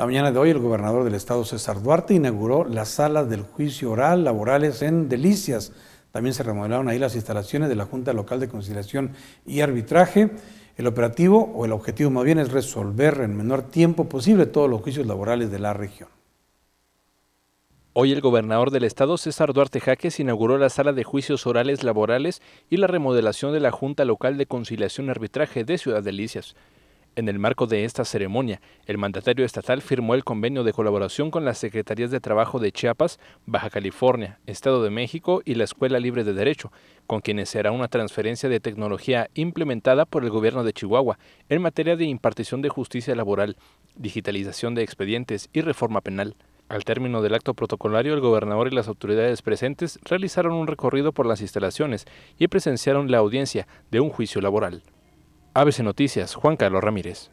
La mañana de hoy el gobernador del estado César Duarte inauguró las salas del juicio oral laborales en Delicias. También se remodelaron ahí las instalaciones de la Junta Local de Conciliación y Arbitraje. El operativo, o el objetivo más bien, es resolver en menor tiempo posible todos los juicios laborales de la región. Hoy el gobernador del estado, César Duarte Jaques, inauguró la sala de juicios orales laborales y la remodelación de la Junta Local de Conciliación y Arbitraje de Ciudad Delicias. En el marco de esta ceremonia, el mandatario estatal firmó el convenio de colaboración con las Secretarías de Trabajo de Chiapas, Baja California, Estado de México y la Escuela Libre de Derecho, con quienes será una transferencia de tecnología implementada por el gobierno de Chihuahua en materia de impartición de justicia laboral, digitalización de expedientes y reforma penal. Al término del acto protocolario, el gobernador y las autoridades presentes realizaron un recorrido por las instalaciones y presenciaron la audiencia de un juicio laboral. ABC Noticias, Juan Carlos Ramírez.